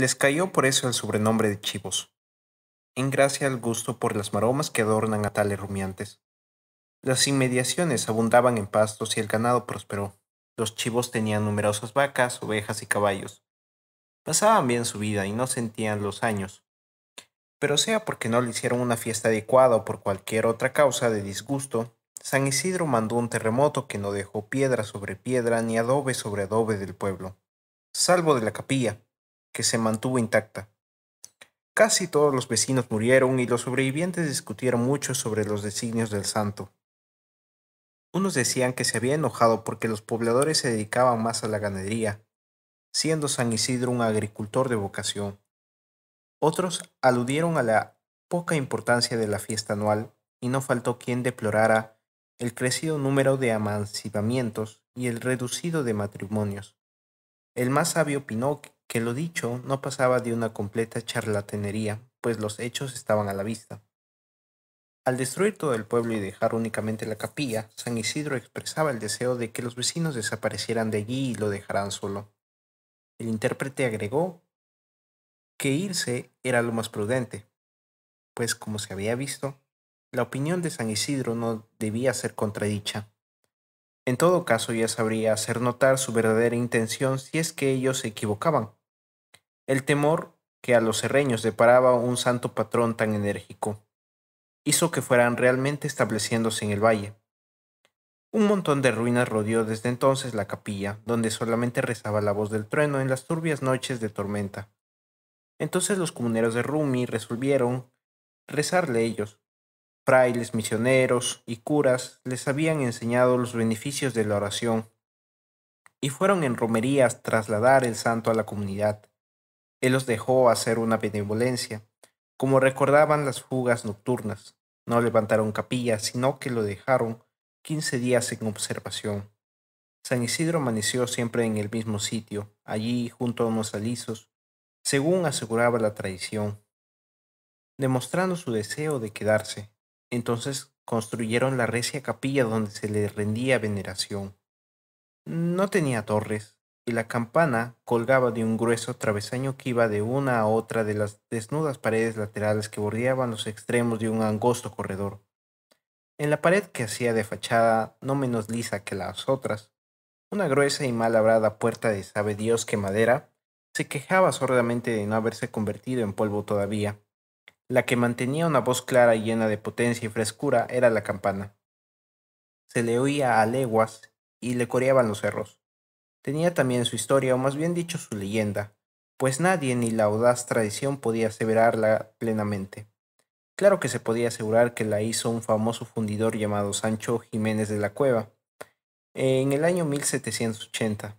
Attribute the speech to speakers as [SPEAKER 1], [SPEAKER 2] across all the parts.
[SPEAKER 1] Les cayó por eso el sobrenombre de chivos, en gracia al gusto por las maromas que adornan a tales rumiantes. Las inmediaciones abundaban en pastos y el ganado prosperó. Los chivos tenían numerosas vacas, ovejas y caballos. Pasaban bien su vida y no sentían los años. Pero sea porque no le hicieron una fiesta adecuada o por cualquier otra causa de disgusto, San Isidro mandó un terremoto que no dejó piedra sobre piedra ni adobe sobre adobe del pueblo, salvo de la capilla, que se mantuvo intacta. Casi todos los vecinos murieron y los sobrevivientes discutieron mucho sobre los designios del santo. Unos decían que se había enojado porque los pobladores se dedicaban más a la ganadería, siendo San Isidro un agricultor de vocación. Otros aludieron a la poca importancia de la fiesta anual y no faltó quien deplorara el crecido número de amancipamientos y el reducido de matrimonios. El más sabio opinó que lo dicho no pasaba de una completa charlatanería, pues los hechos estaban a la vista. Al destruir todo el pueblo y dejar únicamente la capilla, San Isidro expresaba el deseo de que los vecinos desaparecieran de allí y lo dejaran solo. El intérprete agregó que irse era lo más prudente, pues como se había visto, la opinión de San Isidro no debía ser contradicha. En todo caso ya sabría hacer notar su verdadera intención si es que ellos se equivocaban. El temor que a los serreños deparaba un santo patrón tan enérgico hizo que fueran realmente estableciéndose en el valle. Un montón de ruinas rodeó desde entonces la capilla, donde solamente rezaba la voz del trueno en las turbias noches de tormenta. Entonces los comuneros de Rumi resolvieron rezarle ellos, frailes, misioneros y curas les habían enseñado los beneficios de la oración y fueron en romerías trasladar el santo a la comunidad. Él los dejó hacer una benevolencia, como recordaban las fugas nocturnas. No levantaron capilla, sino que lo dejaron quince días en observación. San Isidro amaneció siempre en el mismo sitio, allí junto a unos alisos, según aseguraba la tradición, demostrando su deseo de quedarse. Entonces construyeron la recia capilla donde se le rendía veneración. No tenía torres, y la campana colgaba de un grueso travesaño que iba de una a otra de las desnudas paredes laterales que bordeaban los extremos de un angosto corredor. En la pared que hacía de fachada, no menos lisa que las otras, una gruesa y mal labrada puerta de sabe Dios que madera, se quejaba sordamente de no haberse convertido en polvo todavía, la que mantenía una voz clara y llena de potencia y frescura era la campana. Se le oía a leguas y le coreaban los cerros. Tenía también su historia, o más bien dicho su leyenda, pues nadie ni la audaz tradición podía aseverarla plenamente. Claro que se podía asegurar que la hizo un famoso fundidor llamado Sancho Jiménez de la Cueva, en el año 1780,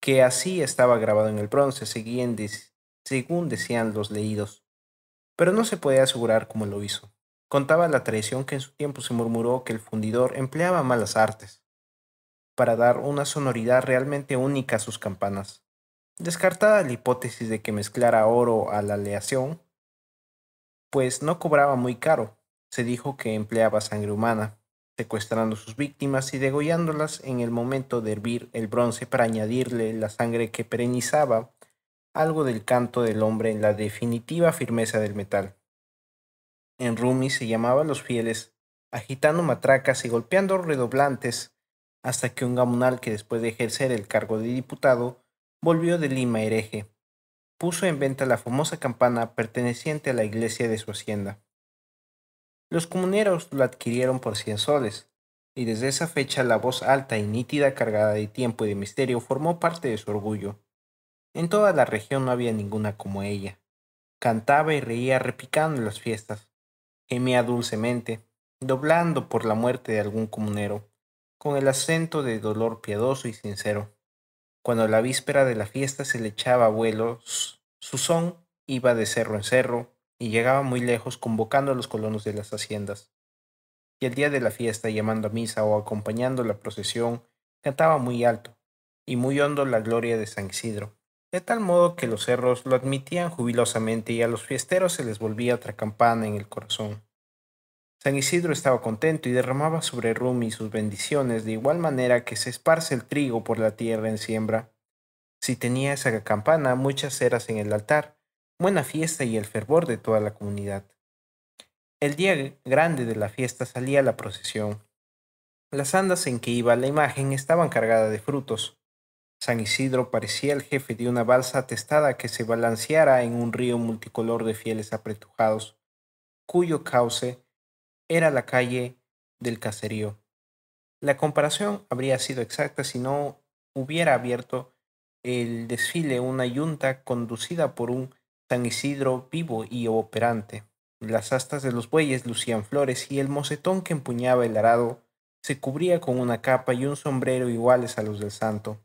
[SPEAKER 1] que así estaba grabado en el bronce, según decían los leídos pero no se puede asegurar cómo lo hizo. Contaba la traición que en su tiempo se murmuró que el fundidor empleaba malas artes para dar una sonoridad realmente única a sus campanas. Descartada la hipótesis de que mezclara oro a la aleación, pues no cobraba muy caro. Se dijo que empleaba sangre humana, secuestrando sus víctimas y degollándolas en el momento de hervir el bronce para añadirle la sangre que perenizaba algo del canto del hombre en la definitiva firmeza del metal. En Rumi se llamaban los fieles, agitando matracas y golpeando redoblantes, hasta que un gamunal que después de ejercer el cargo de diputado volvió de Lima hereje, puso en venta la famosa campana perteneciente a la iglesia de su hacienda. Los comuneros lo adquirieron por cien soles, y desde esa fecha la voz alta y nítida cargada de tiempo y de misterio formó parte de su orgullo. En toda la región no había ninguna como ella. Cantaba y reía repicando en las fiestas. Gemía dulcemente, doblando por la muerte de algún comunero, con el acento de dolor piadoso y sincero. Cuando la víspera de la fiesta se le echaba a vuelos, su son iba de cerro en cerro y llegaba muy lejos convocando a los colonos de las haciendas. Y el día de la fiesta, llamando a misa o acompañando la procesión, cantaba muy alto y muy hondo la gloria de San Isidro de tal modo que los cerros lo admitían jubilosamente y a los fiesteros se les volvía otra campana en el corazón. San Isidro estaba contento y derramaba sobre Rumi sus bendiciones de igual manera que se esparce el trigo por la tierra en siembra. Si tenía esa campana, muchas ceras en el altar, buena fiesta y el fervor de toda la comunidad. El día grande de la fiesta salía la procesión. Las andas en que iba la imagen estaban cargadas de frutos, San Isidro parecía el jefe de una balsa atestada que se balanceara en un río multicolor de fieles apretujados, cuyo cauce era la calle del caserío. La comparación habría sido exacta si no hubiera abierto el desfile una yunta conducida por un San Isidro vivo y operante. Las astas de los bueyes lucían flores y el mocetón que empuñaba el arado se cubría con una capa y un sombrero iguales a los del santo.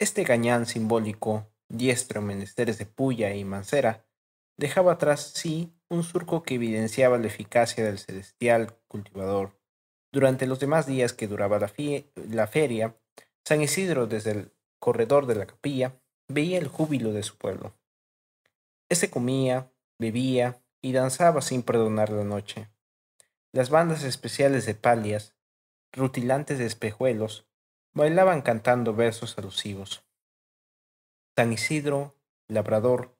[SPEAKER 1] Este gañán simbólico, diestro menesteres de puya y mancera, dejaba atrás sí un surco que evidenciaba la eficacia del celestial cultivador. Durante los demás días que duraba la, feria, San Isidro desde el corredor de la capilla veía el júbilo de su pueblo. Este comía, bebía y danzaba sin perdonar la noche. Las bandas especiales de palias, rutilantes de espejuelos, bailaban cantando versos alusivos. San Isidro, labrador,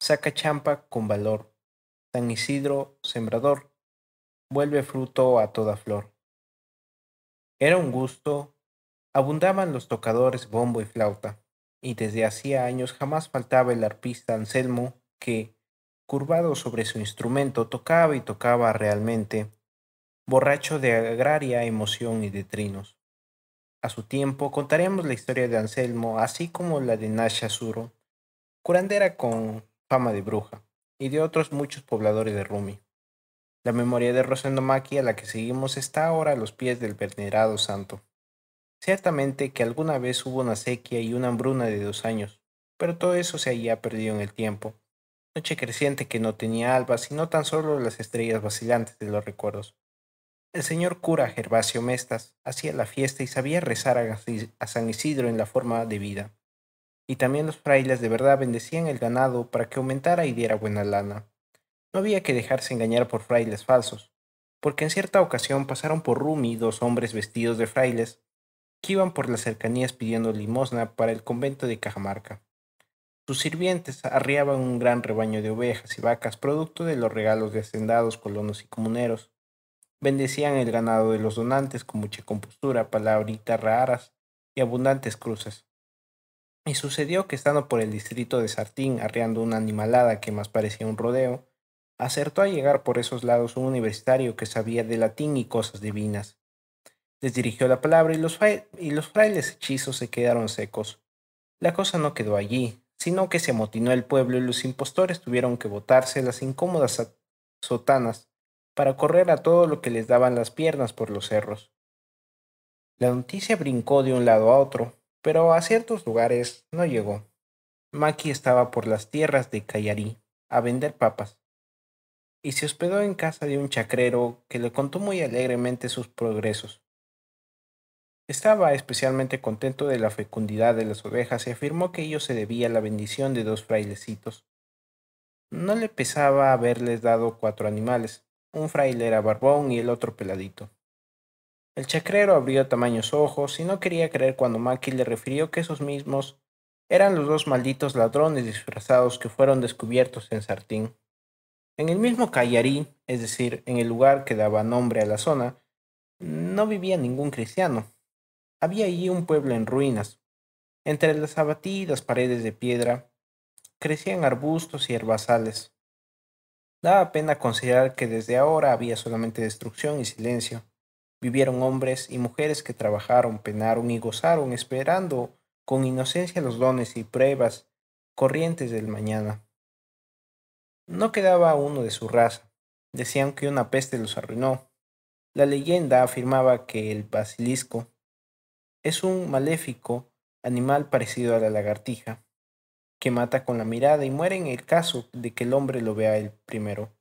[SPEAKER 1] saca champa con valor. San Isidro, sembrador, vuelve fruto a toda flor. Era un gusto, abundaban los tocadores bombo y flauta, y desde hacía años jamás faltaba el arpista Anselmo que, curvado sobre su instrumento, tocaba y tocaba realmente, borracho de agraria emoción y de trinos. A su tiempo contaremos la historia de Anselmo, así como la de Nasha Suro, curandera con fama de bruja, y de otros muchos pobladores de Rumi. La memoria de Rosendo Maki a la que seguimos está ahora a los pies del venerado santo. Ciertamente que alguna vez hubo una sequía y una hambruna de dos años, pero todo eso se había perdido en el tiempo. Noche creciente que no tenía alba, sino tan solo las estrellas vacilantes de los recuerdos. El señor cura Gervasio Mestas hacía la fiesta y sabía rezar a San Isidro en la forma debida. Y también los frailes de verdad bendecían el ganado para que aumentara y diera buena lana. No había que dejarse engañar por frailes falsos, porque en cierta ocasión pasaron por Rumi dos hombres vestidos de frailes que iban por las cercanías pidiendo limosna para el convento de Cajamarca. Sus sirvientes arriaban un gran rebaño de ovejas y vacas producto de los regalos de hacendados, colonos y comuneros Bendecían el ganado de los donantes con mucha compostura, palabritas raras y abundantes cruces. Y sucedió que estando por el distrito de Sartín arreando una animalada que más parecía un rodeo, acertó a llegar por esos lados un universitario que sabía de latín y cosas divinas. Les dirigió la palabra y los, y los frailes hechizos se quedaron secos. La cosa no quedó allí, sino que se amotinó el pueblo y los impostores tuvieron que botarse las incómodas sotanas para correr a todo lo que les daban las piernas por los cerros. La noticia brincó de un lado a otro, pero a ciertos lugares no llegó. Maki estaba por las tierras de Cayarí a vender papas y se hospedó en casa de un chacrero que le contó muy alegremente sus progresos. Estaba especialmente contento de la fecundidad de las ovejas y afirmó que ello se debía a la bendición de dos frailecitos. No le pesaba haberles dado cuatro animales, un fraile era barbón y el otro peladito. El chacrero abrió tamaños ojos y no quería creer cuando Maki le refirió que esos mismos eran los dos malditos ladrones disfrazados que fueron descubiertos en Sartín. En el mismo Callarí, es decir, en el lugar que daba nombre a la zona, no vivía ningún cristiano. Había allí un pueblo en ruinas. Entre las abatidas paredes de piedra crecían arbustos y herbazales. Daba pena considerar que desde ahora había solamente destrucción y silencio. Vivieron hombres y mujeres que trabajaron, penaron y gozaron, esperando con inocencia los dones y pruebas corrientes del mañana. No quedaba uno de su raza. Decían que una peste los arruinó. La leyenda afirmaba que el basilisco es un maléfico animal parecido a la lagartija, que mata con la mirada y muere en el caso de que el hombre lo vea el primero.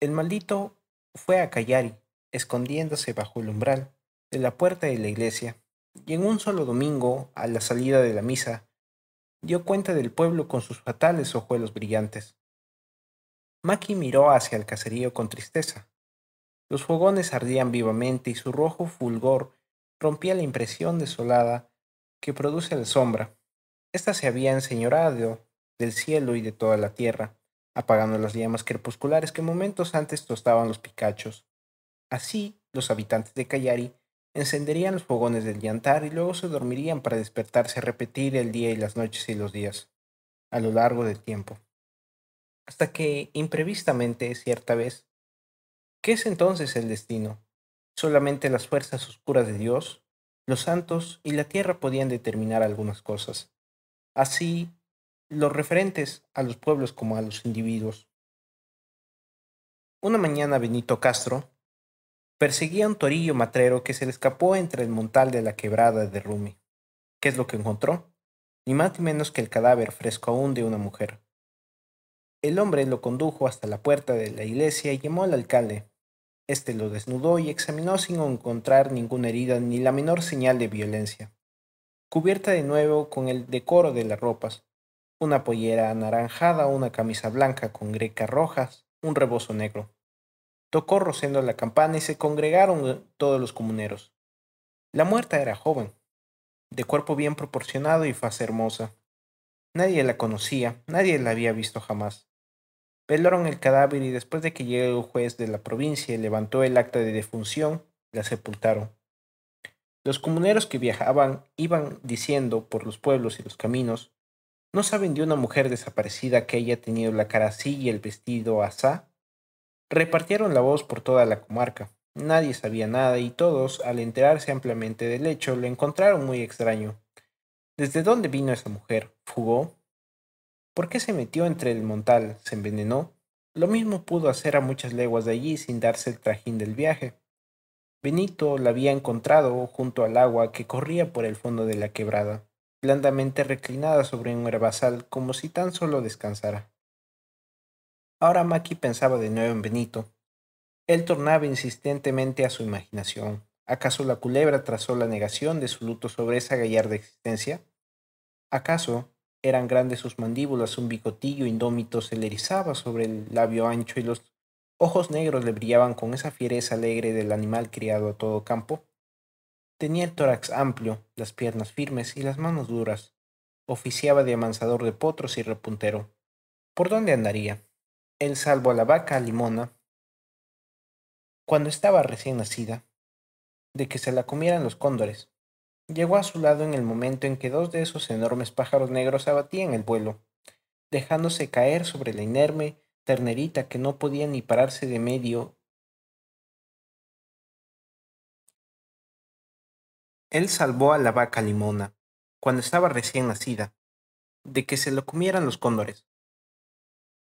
[SPEAKER 1] El maldito fue a Callari, escondiéndose bajo el umbral de la puerta de la iglesia, y en un solo domingo, a la salida de la misa, dio cuenta del pueblo con sus fatales ojuelos brillantes. Maki miró hacia el caserío con tristeza. Los fogones ardían vivamente y su rojo fulgor rompía la impresión desolada que produce la sombra, esta se había enseñorado del cielo y de toda la tierra, apagando las llamas crepusculares que momentos antes tostaban los picachos. Así, los habitantes de Cayari encenderían los fogones del llantar y luego se dormirían para despertarse a repetir el día y las noches y los días, a lo largo del tiempo. Hasta que, imprevistamente, cierta vez, ¿qué es entonces el destino? Solamente las fuerzas oscuras de Dios, los santos y la tierra podían determinar algunas cosas así los referentes a los pueblos como a los individuos. Una mañana Benito Castro perseguía a un torillo matrero que se le escapó entre el montal de la quebrada de Rumi. ¿Qué es lo que encontró? Ni más ni menos que el cadáver fresco aún de una mujer. El hombre lo condujo hasta la puerta de la iglesia y llamó al alcalde. Este lo desnudó y examinó sin encontrar ninguna herida ni la menor señal de violencia cubierta de nuevo con el decoro de las ropas, una pollera anaranjada, una camisa blanca con grecas rojas, un rebozo negro. Tocó rociando la campana y se congregaron eh, todos los comuneros. La muerta era joven, de cuerpo bien proporcionado y faz hermosa. Nadie la conocía, nadie la había visto jamás. Velaron el cadáver y después de que llegó el juez de la provincia y levantó el acta de defunción, la sepultaron. Los comuneros que viajaban iban diciendo por los pueblos y los caminos, ¿no saben de una mujer desaparecida que haya tenido la cara así y el vestido asá? Repartieron la voz por toda la comarca. Nadie sabía nada y todos, al enterarse ampliamente del hecho, lo encontraron muy extraño. ¿Desde dónde vino esa mujer? ¿Fugó? ¿Por qué se metió entre el montal? ¿Se envenenó? Lo mismo pudo hacer a muchas leguas de allí sin darse el trajín del viaje. Benito la había encontrado junto al agua que corría por el fondo de la quebrada, blandamente reclinada sobre un herbazal como si tan solo descansara. Ahora Maki pensaba de nuevo en Benito. Él tornaba insistentemente a su imaginación. ¿Acaso la culebra trazó la negación de su luto sobre esa gallarda existencia? ¿Acaso eran grandes sus mandíbulas, un bigotillo indómito se le erizaba sobre el labio ancho y los Ojos negros le brillaban con esa fiereza alegre del animal criado a todo campo. Tenía el tórax amplio, las piernas firmes y las manos duras. Oficiaba de amansador de potros y repuntero. ¿Por dónde andaría? Él salvo a la vaca limona. Cuando estaba recién nacida, de que se la comieran los cóndores, llegó a su lado en el momento en que dos de esos enormes pájaros negros abatían el vuelo, dejándose caer sobre la inerme ternerita que no podía ni pararse de medio. Él salvó a la vaca limona, cuando estaba recién nacida, de que se lo comieran los cóndores.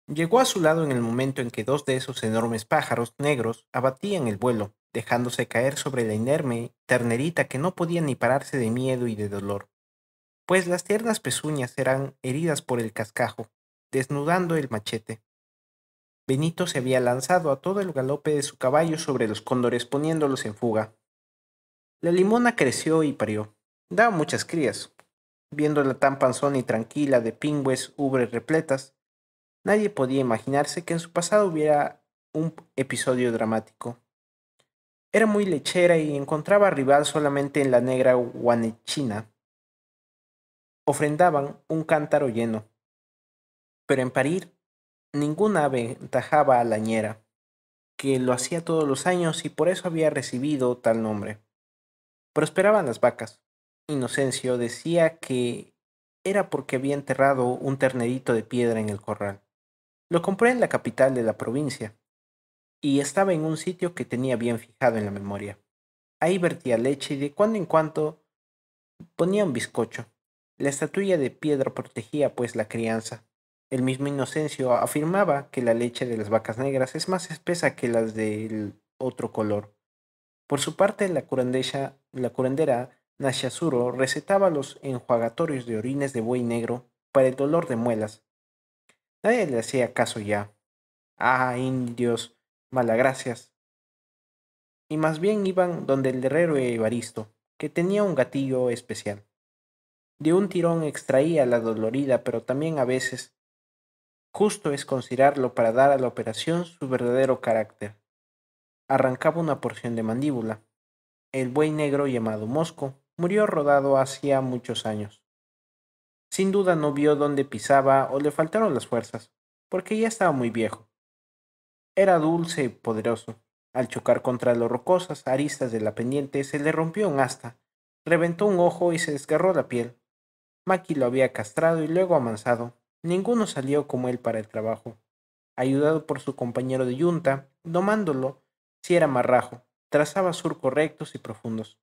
[SPEAKER 1] Llegó a su lado en el momento en que dos de esos enormes pájaros negros abatían el vuelo, dejándose caer sobre la inerme ternerita que no podía ni pararse de miedo y de dolor, pues las tiernas pezuñas eran heridas por el cascajo, desnudando el machete. Benito se había lanzado a todo el galope de su caballo sobre los cóndores poniéndolos en fuga. La limona creció y parió. Daba muchas crías. Viéndola tan panzona y tranquila de pingües, ubres repletas, nadie podía imaginarse que en su pasado hubiera un episodio dramático. Era muy lechera y encontraba rival solamente en la negra guanechina. Ofrendaban un cántaro lleno. Pero en parir ninguna tajaba a Lañera, que lo hacía todos los años y por eso había recibido tal nombre. Prosperaban las vacas. Inocencio decía que era porque había enterrado un ternerito de piedra en el corral. Lo compré en la capital de la provincia y estaba en un sitio que tenía bien fijado en la memoria. Ahí vertía leche y de cuando en cuando ponía un bizcocho. La estatuilla de piedra protegía pues la crianza. El mismo Inocencio afirmaba que la leche de las vacas negras es más espesa que las del otro color. Por su parte, la, la curandera Nashasuro recetaba los enjuagatorios de orines de buey negro para el dolor de muelas. Nadie le hacía caso ya. Ah, indios, malagracias. Y más bien iban donde el herrero Evaristo, que tenía un gatillo especial. De un tirón extraía la dolorida, pero también a veces Justo es considerarlo para dar a la operación su verdadero carácter. Arrancaba una porción de mandíbula. El buey negro llamado Mosco murió rodado hacía muchos años. Sin duda no vio dónde pisaba o le faltaron las fuerzas, porque ya estaba muy viejo. Era dulce y poderoso. Al chocar contra las rocosas aristas de la pendiente se le rompió un asta, reventó un ojo y se desgarró la piel. Maki lo había castrado y luego amansado, Ninguno salió como él para el trabajo, ayudado por su compañero de yunta, domándolo si era marrajo, trazaba surcos rectos y profundos.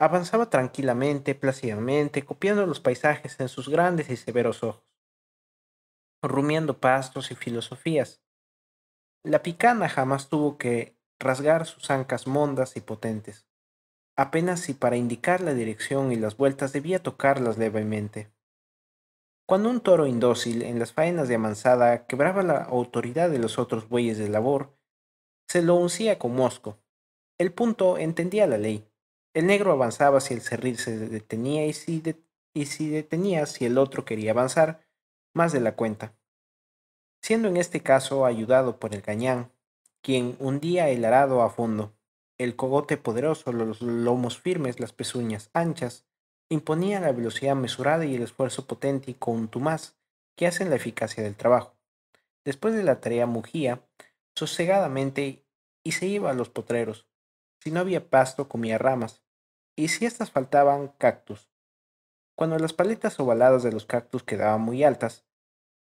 [SPEAKER 1] Avanzaba tranquilamente, plácidamente, copiando los paisajes en sus grandes y severos ojos, rumiando pastos y filosofías. La picana jamás tuvo que rasgar sus ancas mondas y potentes, apenas si para indicar la dirección y las vueltas debía tocarlas levemente. Cuando un toro indócil en las faenas de amansada quebraba la autoridad de los otros bueyes de labor, se lo uncía con mosco. El punto entendía la ley. El negro avanzaba si el cerril se detenía y si, si detenía si el otro quería avanzar más de la cuenta. Siendo en este caso ayudado por el cañán quien hundía el arado a fondo, el cogote poderoso, los lomos firmes, las pezuñas anchas, imponía la velocidad mesurada y el esfuerzo potente y contumaz que hacen la eficacia del trabajo. Después de la tarea mugía sosegadamente y se iba a los potreros. Si no había pasto, comía ramas, y si éstas faltaban, cactus. Cuando las paletas ovaladas de los cactus quedaban muy altas,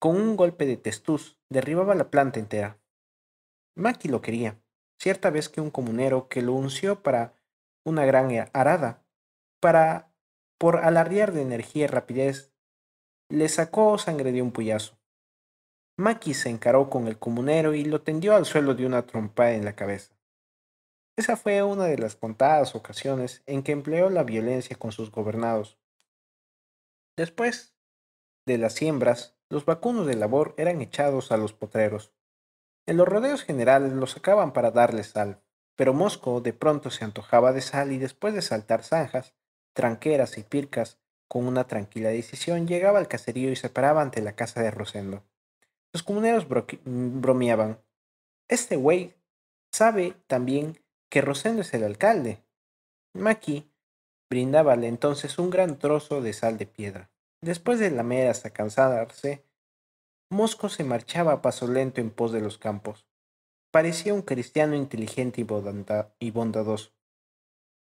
[SPEAKER 1] con un golpe de testuz derribaba la planta entera. Maki lo quería. Cierta vez que un comunero que lo unció para una gran arada, para por alardear de energía y rapidez, le sacó sangre de un puyazo. Maki se encaró con el comunero y lo tendió al suelo de una trompa en la cabeza. Esa fue una de las contadas ocasiones en que empleó la violencia con sus gobernados. Después de las siembras, los vacunos de labor eran echados a los potreros. En los rodeos generales los sacaban para darles sal, pero Mosco de pronto se antojaba de sal y después de saltar zanjas, tranqueras y pircas, con una tranquila decisión, llegaba al caserío y se paraba ante la casa de Rosendo. Los comuneros mm, bromeaban. Este güey sabe también que Rosendo es el alcalde. Maki brindábale entonces un gran trozo de sal de piedra. Después de lamer hasta cansarse, Mosco se marchaba a paso lento en pos de los campos. Parecía un cristiano inteligente y bondadoso.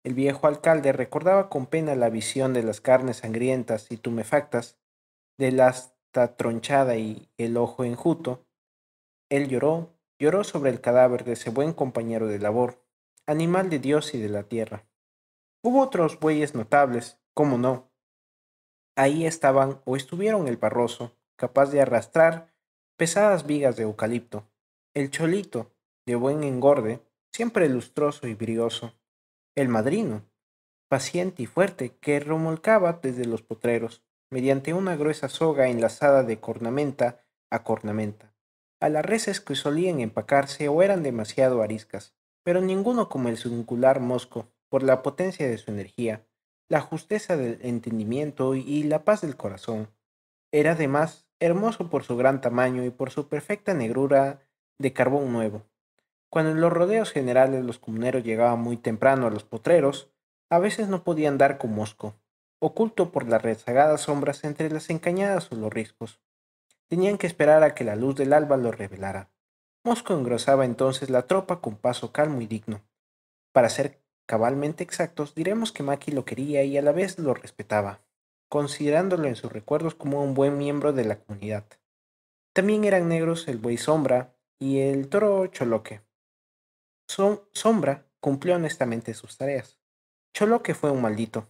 [SPEAKER 1] El viejo alcalde recordaba con pena la visión de las carnes sangrientas y tumefactas, la asta tronchada y el ojo enjuto. Él lloró, lloró sobre el cadáver de ese buen compañero de labor, animal de Dios y de la tierra. Hubo otros bueyes notables, cómo no. Ahí estaban o estuvieron el parroso, capaz de arrastrar pesadas vigas de eucalipto, el cholito, de buen engorde, siempre lustroso y brioso, el madrino, paciente y fuerte, que remolcaba desde los potreros, mediante una gruesa soga enlazada de cornamenta a cornamenta, a las reses que solían empacarse o eran demasiado ariscas, pero ninguno como el singular mosco, por la potencia de su energía, la justeza del entendimiento y la paz del corazón. Era además hermoso por su gran tamaño y por su perfecta negrura de carbón nuevo, cuando en los rodeos generales los comuneros llegaban muy temprano a los potreros, a veces no podían dar con Mosco, oculto por las rezagadas sombras entre las encañadas o los riscos. Tenían que esperar a que la luz del alba lo revelara. Mosco engrosaba entonces la tropa con paso calmo y digno. Para ser cabalmente exactos, diremos que Maki lo quería y a la vez lo respetaba, considerándolo en sus recuerdos como un buen miembro de la comunidad. También eran negros el buey sombra y el toro choloque, Sombra cumplió honestamente sus tareas. Cholo que fue un maldito.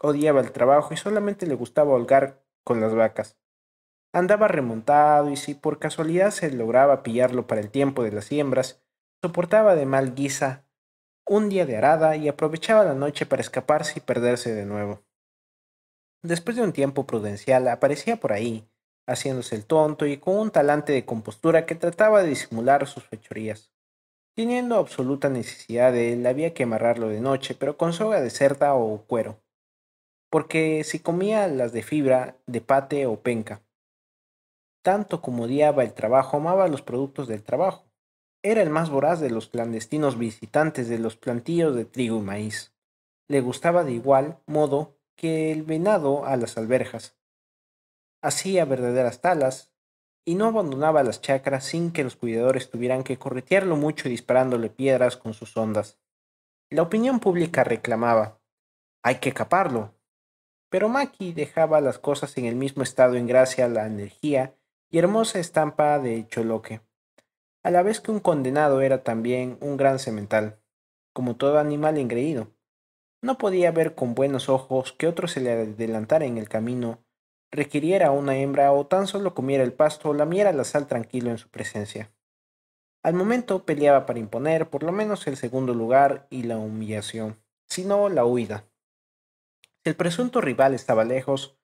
[SPEAKER 1] Odiaba el trabajo y solamente le gustaba holgar con las vacas. Andaba remontado y si por casualidad se lograba pillarlo para el tiempo de las siembras, soportaba de mal guisa un día de arada y aprovechaba la noche para escaparse y perderse de nuevo. Después de un tiempo prudencial aparecía por ahí, haciéndose el tonto y con un talante de compostura que trataba de disimular sus fechorías. Teniendo absoluta necesidad de él, había que amarrarlo de noche, pero con soga de cerda o cuero, porque si comía las de fibra, de pate o penca. Tanto como odiaba el trabajo, amaba los productos del trabajo. Era el más voraz de los clandestinos visitantes de los plantíos de trigo y maíz. Le gustaba de igual modo que el venado a las alberjas. Hacía verdaderas talas, y no abandonaba las chacras sin que los cuidadores tuvieran que corretearlo mucho disparándole piedras con sus ondas. La opinión pública reclamaba, hay que caparlo. Pero Maki dejaba las cosas en el mismo estado en gracia a la energía y hermosa estampa de Choloque, a la vez que un condenado era también un gran semental, como todo animal engreído. No podía ver con buenos ojos que otro se le adelantara en el camino requiriera una hembra o tan solo comiera el pasto o lamiera la sal tranquilo en su presencia. Al momento peleaba para imponer por lo menos el segundo lugar y la humillación, sino la huida. Si el presunto rival estaba lejos,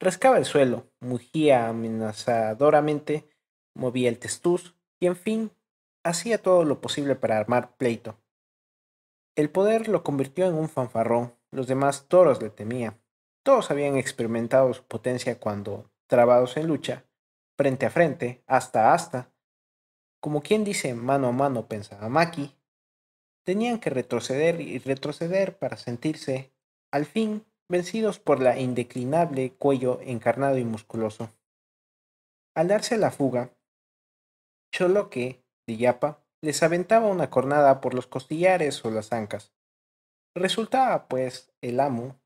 [SPEAKER 1] rascaba el suelo, mugía amenazadoramente, movía el testuz y, en fin, hacía todo lo posible para armar pleito. El poder lo convirtió en un fanfarrón, los demás toros le temían. Todos habían experimentado su potencia cuando, trabados en lucha, frente a frente, hasta hasta, como quien dice mano a mano pensaba Maki, tenían que retroceder y retroceder para sentirse, al fin, vencidos por la indeclinable cuello encarnado y musculoso. Al darse la fuga, Choloque, de Yapa, les aventaba una cornada por los costillares o las ancas. Resultaba, pues, el amo,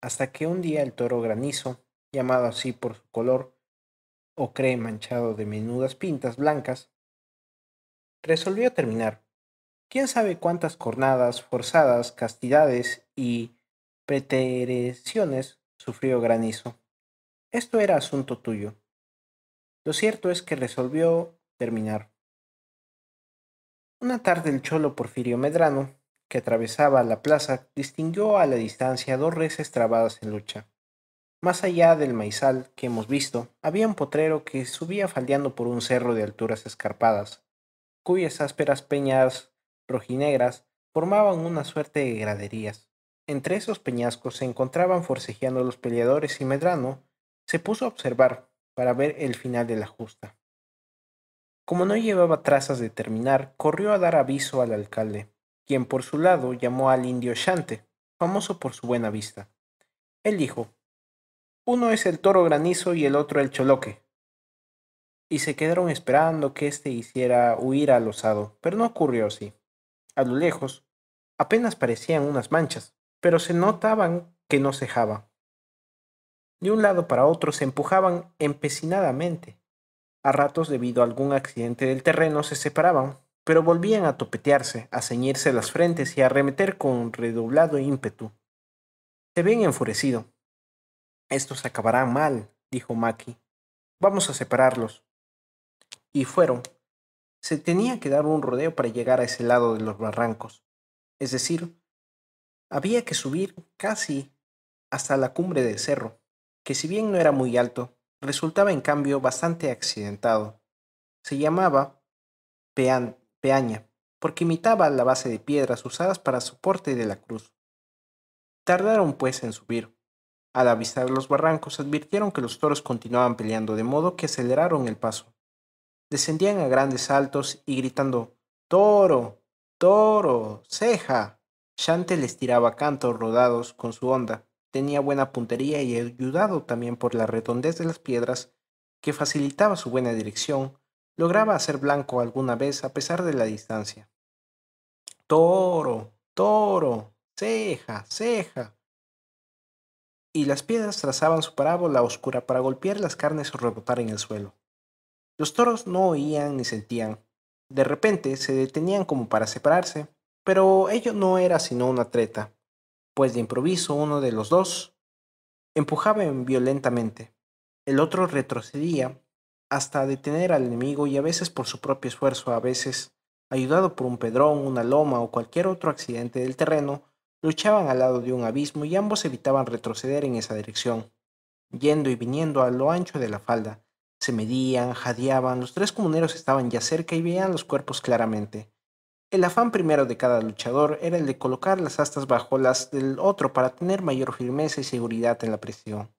[SPEAKER 1] hasta que un día el toro granizo, llamado así por su color, o cree manchado de menudas pintas blancas, resolvió terminar. Quién sabe cuántas cornadas, forzadas, castidades y pretereciones sufrió granizo. Esto era asunto tuyo. Lo cierto es que resolvió terminar. Una tarde el cholo Porfirio Medrano que atravesaba la plaza distinguió a la distancia dos reses trabadas en lucha. Más allá del maizal que hemos visto, había un potrero que subía faldeando por un cerro de alturas escarpadas, cuyas ásperas peñas rojinegras formaban una suerte de graderías. Entre esos peñascos se encontraban forcejeando los peleadores y Medrano se puso a observar para ver el final de la justa. Como no llevaba trazas de terminar, corrió a dar aviso al alcalde, quien por su lado llamó al indio Shante, famoso por su buena vista. Él dijo, uno es el toro granizo y el otro el choloque. Y se quedaron esperando que éste hiciera huir al osado, pero no ocurrió así. A lo lejos, apenas parecían unas manchas, pero se notaban que no cejaba. De un lado para otro se empujaban empecinadamente. A ratos, debido a algún accidente del terreno, se separaban, pero volvían a topetearse, a ceñirse las frentes y a arremeter con redoblado ímpetu. Se ven enfurecido. se acabará mal, dijo Maki. Vamos a separarlos. Y fueron. Se tenía que dar un rodeo para llegar a ese lado de los barrancos. Es decir, había que subir casi hasta la cumbre del cerro, que si bien no era muy alto, resultaba en cambio bastante accidentado. Se llamaba Peante peaña, porque imitaba la base de piedras usadas para soporte de la cruz. Tardaron pues en subir. Al avisar los barrancos advirtieron que los toros continuaban peleando de modo que aceleraron el paso. Descendían a grandes saltos y gritando Toro, toro, ceja. Shante les tiraba cantos rodados con su onda. Tenía buena puntería y ayudado también por la redondez de las piedras que facilitaba su buena dirección, lograba hacer blanco alguna vez a pesar de la distancia. Toro, toro, ceja, ceja. Y las piedras trazaban su parábola oscura para golpear las carnes o rebotar en el suelo. Los toros no oían ni sentían. De repente se detenían como para separarse, pero ello no era sino una treta, pues de improviso uno de los dos empujaba violentamente. El otro retrocedía hasta detener al enemigo y a veces por su propio esfuerzo, a veces ayudado por un pedrón, una loma o cualquier otro accidente del terreno, luchaban al lado de un abismo y ambos evitaban retroceder en esa dirección. Yendo y viniendo a lo ancho de la falda, se medían, jadeaban, los tres comuneros estaban ya cerca y veían los cuerpos claramente. El afán primero de cada luchador era el de colocar las astas bajo las del otro para tener mayor firmeza y seguridad en la presión.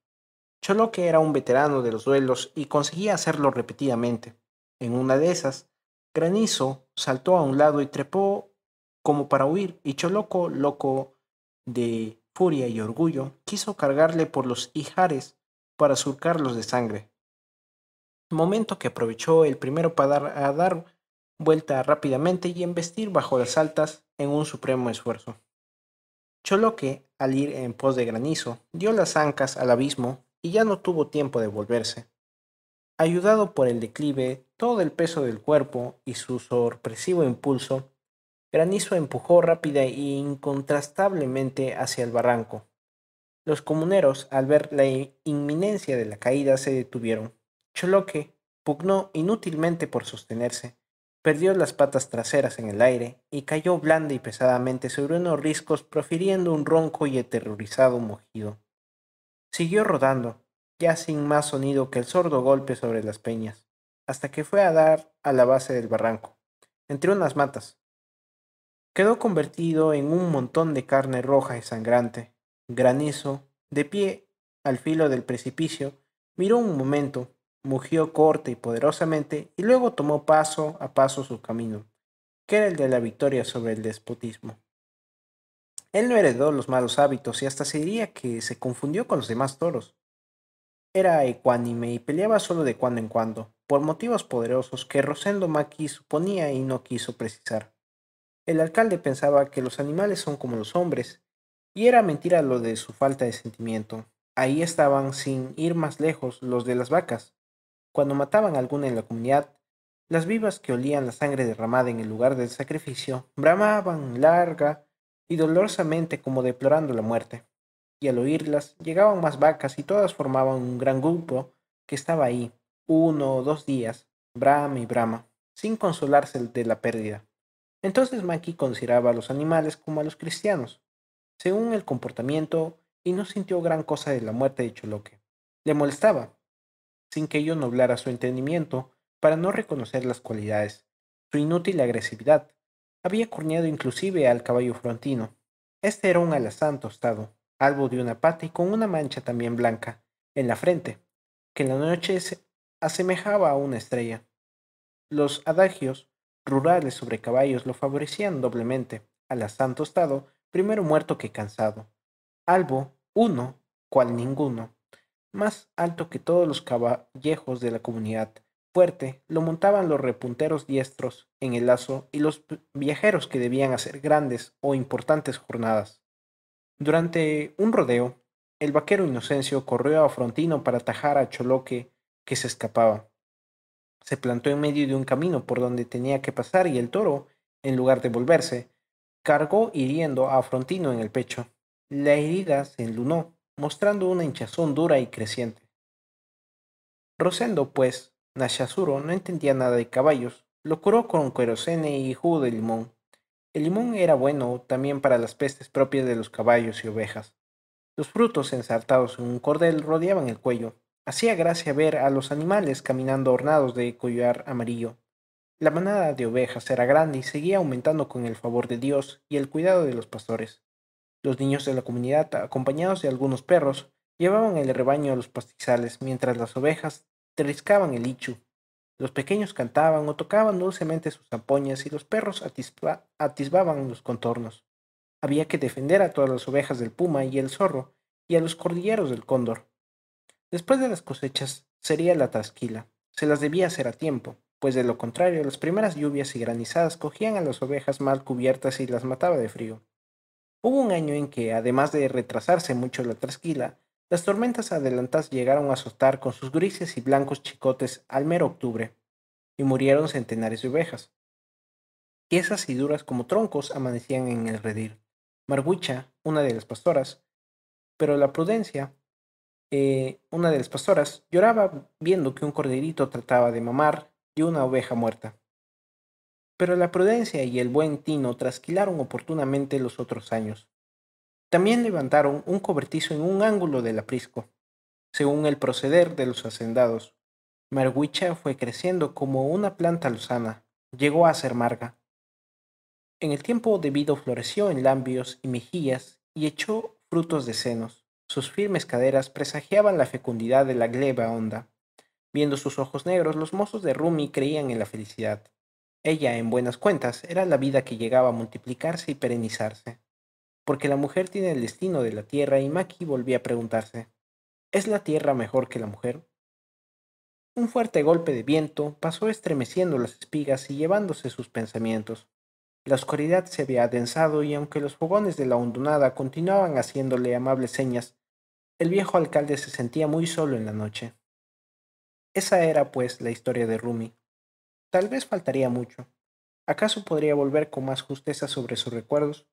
[SPEAKER 1] Choloque era un veterano de los duelos y conseguía hacerlo repetidamente. En una de esas, Granizo saltó a un lado y trepó como para huir, y Choloco, loco de furia y orgullo, quiso cargarle por los ijares para surcarlos de sangre. Momento que aprovechó el primero para dar, dar vuelta rápidamente y embestir bajo las altas en un supremo esfuerzo. Choloque, al ir en pos de granizo, dio las ancas al abismo y ya no tuvo tiempo de volverse. Ayudado por el declive, todo el peso del cuerpo y su sorpresivo impulso, Granizo empujó rápida e incontrastablemente hacia el barranco. Los comuneros, al ver la inminencia de la caída, se detuvieron. Choloque pugnó inútilmente por sostenerse, perdió las patas traseras en el aire y cayó blanda y pesadamente sobre unos riscos, profiriendo un ronco y aterrorizado mojido Siguió rodando, ya sin más sonido que el sordo golpe sobre las peñas, hasta que fue a dar a la base del barranco, entre unas matas. Quedó convertido en un montón de carne roja y sangrante. Granizo, de pie al filo del precipicio, miró un momento, mugió corte y poderosamente y luego tomó paso a paso su camino, que era el de la victoria sobre el despotismo. Él no heredó los malos hábitos y hasta se diría que se confundió con los demás toros. Era ecuánime y peleaba solo de cuando en cuando, por motivos poderosos que Rosendo Maki suponía y no quiso precisar. El alcalde pensaba que los animales son como los hombres, y era mentira lo de su falta de sentimiento. Ahí estaban, sin ir más lejos, los de las vacas. Cuando mataban a alguna en la comunidad, las vivas que olían la sangre derramada en el lugar del sacrificio bramaban larga y dolorosamente como deplorando la muerte. Y al oírlas llegaban más vacas y todas formaban un gran grupo que estaba ahí, uno o dos días, Brahma y Brahma sin consolarse de la pérdida. Entonces Maki consideraba a los animales como a los cristianos, según el comportamiento, y no sintió gran cosa de la muerte de Choloque. Le molestaba, sin que ello nublara su entendimiento para no reconocer las cualidades, su inútil agresividad, había corneado inclusive al caballo frontino. Este era un alazán tostado, albo de una pata y con una mancha también blanca, en la frente, que en la noche se asemejaba a una estrella. Los adagios rurales sobre caballos lo favorecían doblemente, alazán tostado, primero muerto que cansado. Albo, uno, cual ninguno, más alto que todos los caballejos de la comunidad, fuerte lo montaban los repunteros diestros en el lazo y los viajeros que debían hacer grandes o importantes jornadas. Durante un rodeo, el vaquero Inocencio corrió a Frontino para atajar a Choloque que se escapaba. Se plantó en medio de un camino por donde tenía que pasar y el toro, en lugar de volverse, cargó hiriendo a Frontino en el pecho. La herida se enlunó, mostrando una hinchazón dura y creciente. Rosendo, pues, Nashasuro no entendía nada de caballos. Lo curó con querosene y jugo de limón. El limón era bueno también para las pestes propias de los caballos y ovejas. Los frutos ensartados en un cordel rodeaban el cuello. Hacía gracia ver a los animales caminando ornados de collar amarillo. La manada de ovejas era grande y seguía aumentando con el favor de Dios y el cuidado de los pastores. Los niños de la comunidad, acompañados de algunos perros, llevaban el rebaño a los pastizales mientras las ovejas triscaban el ichu. Los pequeños cantaban o tocaban dulcemente sus zampoñas y los perros atisbaban los contornos. Había que defender a todas las ovejas del puma y el zorro y a los cordilleros del cóndor. Después de las cosechas sería la tasquila. Se las debía hacer a tiempo, pues de lo contrario las primeras lluvias y granizadas cogían a las ovejas mal cubiertas y las mataba de frío. Hubo un año en que, además de retrasarse mucho la trasquila, las tormentas adelantadas llegaron a azotar con sus grises y blancos chicotes al mero octubre, y murieron centenares de ovejas. Piezas y duras como troncos amanecían en el redil. Margucha, una de las pastoras, pero la prudencia, eh, una de las pastoras, lloraba viendo que un corderito trataba de mamar y una oveja muerta. Pero la prudencia y el buen tino trasquilaron oportunamente los otros años. También levantaron un cobertizo en un ángulo del aprisco. Según el proceder de los hacendados, Marguicha fue creciendo como una planta lozana, llegó a ser marga. En el tiempo debido floreció en lambios y mejillas y echó frutos de senos. Sus firmes caderas presagiaban la fecundidad de la gleba honda. Viendo sus ojos negros, los mozos de Rumi creían en la felicidad. Ella, en buenas cuentas, era la vida que llegaba a multiplicarse y perenizarse porque la mujer tiene el destino de la Tierra y Maki volvía a preguntarse, ¿es la Tierra mejor que la mujer? Un fuerte golpe de viento pasó estremeciendo las espigas y llevándose sus pensamientos. La oscuridad se había adensado y aunque los fogones de la hondonada continuaban haciéndole amables señas, el viejo alcalde se sentía muy solo en la noche. Esa era, pues, la historia de Rumi. Tal vez faltaría mucho. ¿Acaso podría volver con más justeza sobre sus recuerdos?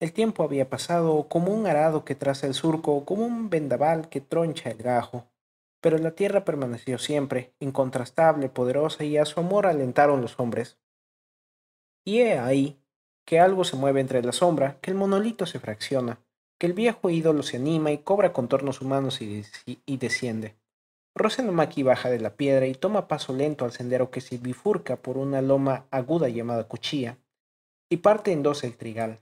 [SPEAKER 1] El tiempo había pasado como un arado que traza el surco, como un vendaval que troncha el gajo. Pero la tierra permaneció siempre, incontrastable, poderosa, y a su amor alentaron los hombres. Y he ahí que algo se mueve entre la sombra, que el monolito se fracciona, que el viejo ídolo se anima y cobra contornos humanos y, y desciende. Rosenomaki baja de la piedra y toma paso lento al sendero que se bifurca por una loma aguda llamada Cuchilla, y parte en dos el trigal.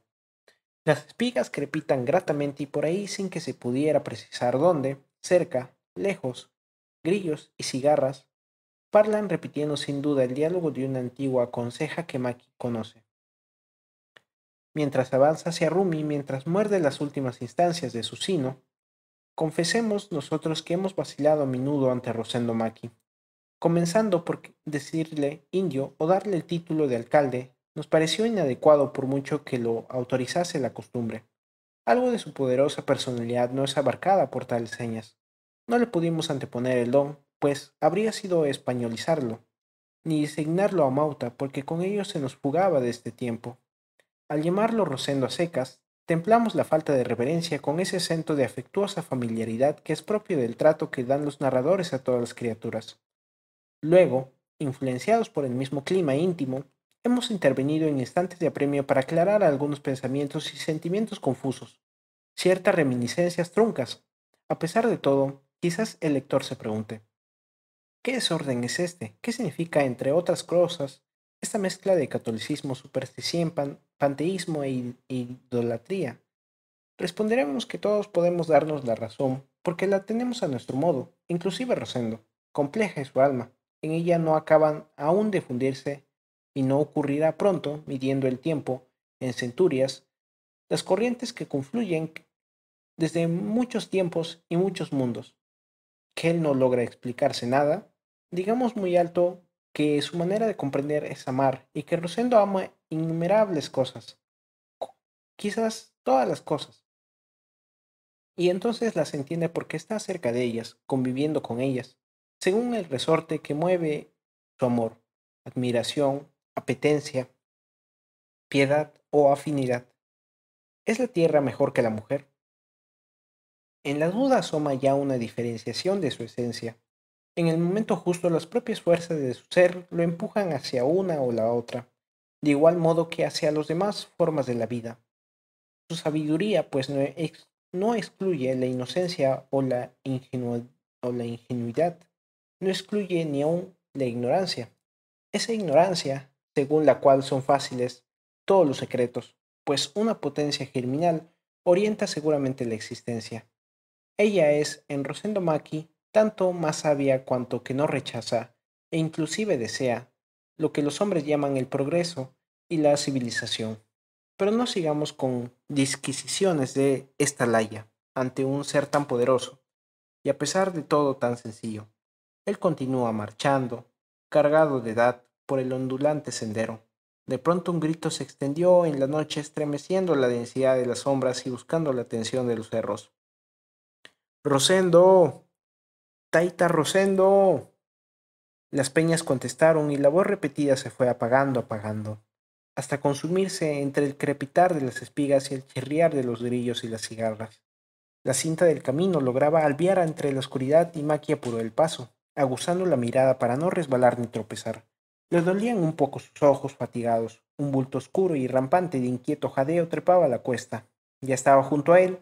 [SPEAKER 1] Las espigas crepitan gratamente y por ahí sin que se pudiera precisar dónde, cerca, lejos, grillos y cigarras, parlan repitiendo sin duda el diálogo de una antigua conseja que Maki conoce. Mientras avanza hacia Rumi, mientras muerde las últimas instancias de su sino, confesemos nosotros que hemos vacilado a menudo ante Rosendo Maki, comenzando por decirle indio o darle el título de alcalde nos pareció inadecuado por mucho que lo autorizase la costumbre. Algo de su poderosa personalidad no es abarcada por tales señas. No le pudimos anteponer el don, pues habría sido españolizarlo, ni designarlo a Mauta, porque con ello se nos fugaba de este tiempo. Al llamarlo Rosendo a secas, templamos la falta de reverencia con ese acento de afectuosa familiaridad que es propio del trato que dan los narradores a todas las criaturas. Luego, influenciados por el mismo clima íntimo, hemos intervenido en instantes de apremio para aclarar algunos pensamientos y sentimientos confusos, ciertas reminiscencias truncas. A pesar de todo, quizás el lector se pregunte, ¿qué desorden es este? ¿Qué significa, entre otras cosas, esta mezcla de catolicismo, superstición, panteísmo e idolatría? Responderemos que todos podemos darnos la razón, porque la tenemos a nuestro modo, inclusive Rosendo. Compleja es su alma, en ella no acaban aún de fundirse y no ocurrirá pronto, midiendo el tiempo en centurias, las corrientes que confluyen desde muchos tiempos y muchos mundos, que él no logra explicarse nada, digamos muy alto que su manera de comprender es amar y que Rosendo ama innumerables cosas, quizás todas las cosas. Y entonces las entiende porque está cerca de ellas, conviviendo con ellas, según el resorte que mueve su amor, admiración, apetencia, piedad o afinidad. ¿Es la tierra mejor que la mujer? En la duda asoma ya una diferenciación de su esencia. En el momento justo las propias fuerzas de su ser lo empujan hacia una o la otra, de igual modo que hacia las demás formas de la vida. Su sabiduría pues no, excluye la inocencia o la, o la ingenuidad, no excluye ni aún la ignorancia. Esa ignorancia según la cual son fáciles todos los secretos, pues una potencia germinal orienta seguramente la existencia. Ella es, en Rosendo Maki, tanto más sabia cuanto que no rechaza, e inclusive desea, lo que los hombres llaman el progreso y la civilización. Pero no sigamos con disquisiciones de esta laya ante un ser tan poderoso, y a pesar de todo tan sencillo. Él continúa marchando, cargado de edad, por el ondulante sendero. De pronto un grito se extendió en la noche estremeciendo la densidad de las sombras y buscando la atención de los cerros. Rosendo. Taita Rosendo. Las peñas contestaron y la voz repetida se fue apagando, apagando, hasta consumirse entre el crepitar de las espigas y el chirriar de los grillos y las cigarras. La cinta del camino lograba alviar entre la oscuridad y maquia apuró el paso, aguzando la mirada para no resbalar ni tropezar. Le dolían un poco sus ojos fatigados. Un bulto oscuro y rampante de inquieto jadeo trepaba la cuesta. Ya estaba junto a él.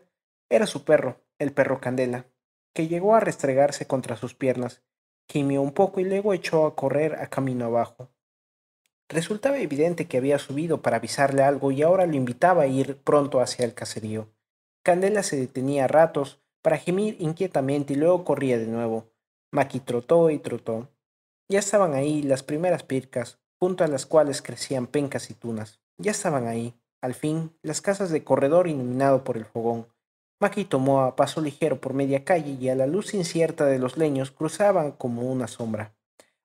[SPEAKER 1] Era su perro, el perro Candela, que llegó a restregarse contra sus piernas, gimió un poco y luego echó a correr a camino abajo. Resultaba evidente que había subido para avisarle algo y ahora lo invitaba a ir pronto hacia el caserío. Candela se detenía a ratos para gemir inquietamente y luego corría de nuevo. Maki trotó y trotó. Ya estaban ahí las primeras pircas, junto a las cuales crecían pencas y tunas. Ya estaban ahí, al fin, las casas de corredor iluminado por el fogón. Maki tomó a paso ligero por media calle y a la luz incierta de los leños cruzaban como una sombra.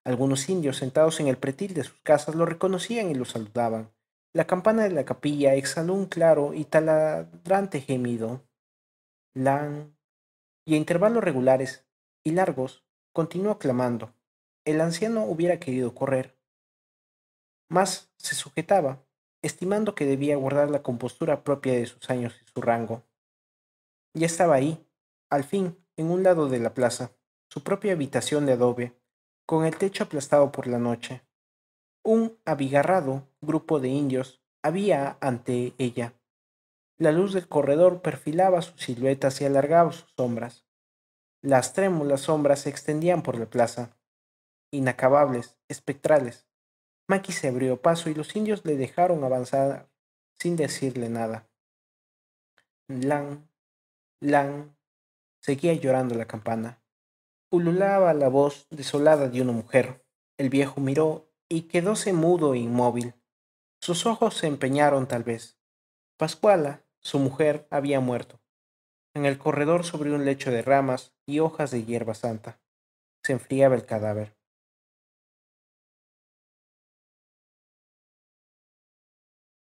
[SPEAKER 1] Algunos indios sentados en el pretil de sus casas lo reconocían y lo saludaban. La campana de la capilla exhaló un claro y taladrante gemido. Lan. Y a intervalos regulares y largos continuó clamando. El anciano hubiera querido correr, mas se sujetaba, estimando que debía guardar la compostura propia de sus años y su rango. Ya estaba ahí, al fin, en un lado de la plaza, su propia habitación de adobe, con el techo aplastado por la noche. Un abigarrado grupo de indios había ante ella. La luz del corredor perfilaba sus siluetas y alargaba sus sombras. Las trémulas sombras se extendían por la plaza, inacabables, espectrales. Maki se abrió paso y los indios le dejaron avanzar sin decirle nada. Lan, Lan, seguía llorando la campana. Ululaba la voz desolada de una mujer. El viejo miró y quedóse mudo e inmóvil. Sus ojos se empeñaron tal vez. Pascuala, su mujer, había muerto. En el corredor sobre un lecho de ramas y hojas de hierba santa. Se enfriaba el cadáver.